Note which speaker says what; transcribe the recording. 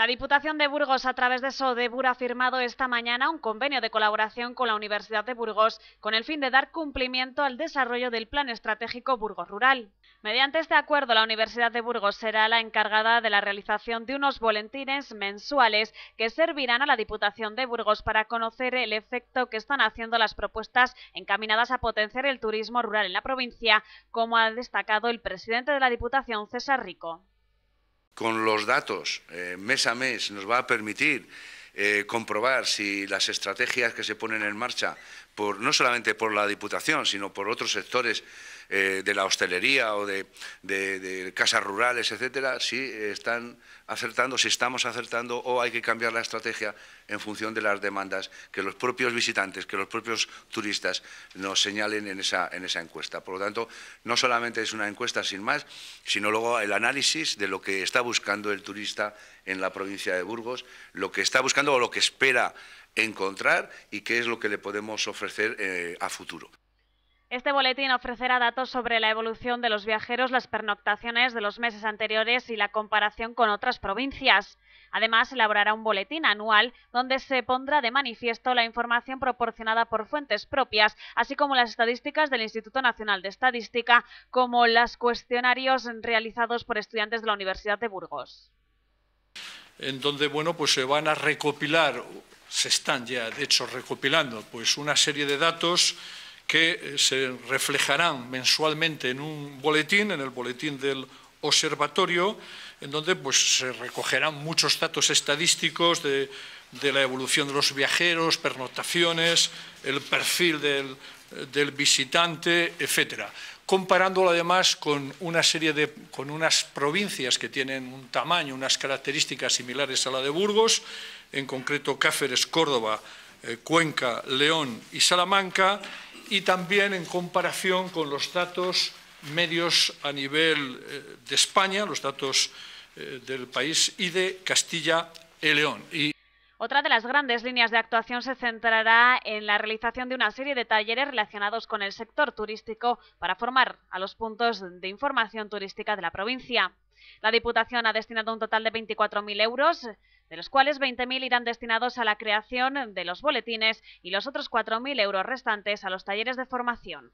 Speaker 1: La Diputación de Burgos, a través de SODEBUR, ha firmado esta mañana un convenio de colaboración con la Universidad de Burgos con el fin de dar cumplimiento al desarrollo del Plan Estratégico Burgos Rural. Mediante este acuerdo, la Universidad de Burgos será la encargada de la realización de unos boletines mensuales que servirán a la Diputación de Burgos para conocer el efecto que están haciendo las propuestas encaminadas a potenciar el turismo rural en la provincia, como ha destacado el presidente de la Diputación, César Rico
Speaker 2: con los datos eh, mes a mes nos va a permitir eh, comprobar si las estrategias que se ponen en marcha, por, no solamente por la Diputación, sino por otros sectores eh, de la hostelería o de, casas rurales, etcétera, si están acertando, si estamos acertando o hay que cambiar la estrategia en función de las demandas que los propios visitantes, que los propios turistas nos señalen en esa, en esa encuesta. Por lo tanto, no solamente es una encuesta sin más, sino luego el análisis de lo que está buscando el turista en la provincia de Burgos, lo que está buscando o lo que espera encontrar y qué es lo que le podemos ofrecer eh, a futuro.
Speaker 1: Este boletín ofrecerá datos sobre la evolución de los viajeros, las pernoctaciones de los meses anteriores y la comparación con otras provincias. Además, elaborará un boletín anual donde se pondrá de manifiesto la información proporcionada por fuentes propias, así como las estadísticas del Instituto Nacional de Estadística, como los cuestionarios realizados por estudiantes de la Universidad de Burgos.
Speaker 3: En donde, pues se van a recopilar, se están ya, de hecho, recopilando, pues una serie de datos que eh, se reflejarán mensualmente en un boletín, en el boletín del observatorio, en donde pues, se recogerán muchos datos estadísticos de, la evolución de los viajeros, ...pernotaciones, el perfil del, visitante, etc. Comparándolo además con una serie de con unas provincias que tienen un tamaño, unas características similares a la de Burgos, en concreto Cáceres, Córdoba, eh, Cuenca, León y Salamanca, y también en comparación con los datos medios a nivel eh, de España, los datos eh, del país y de Castilla y León.
Speaker 1: Otra de las grandes líneas de actuación se centrará en la realización de una serie de talleres relacionados con el sector turístico para formar a los puntos de información turística de la provincia. La Diputación ha destinado un total de 24.000 euros de los cuales 20.000 irán destinados a la creación de los boletines y los otros 4.000 euros restantes a los talleres de formación.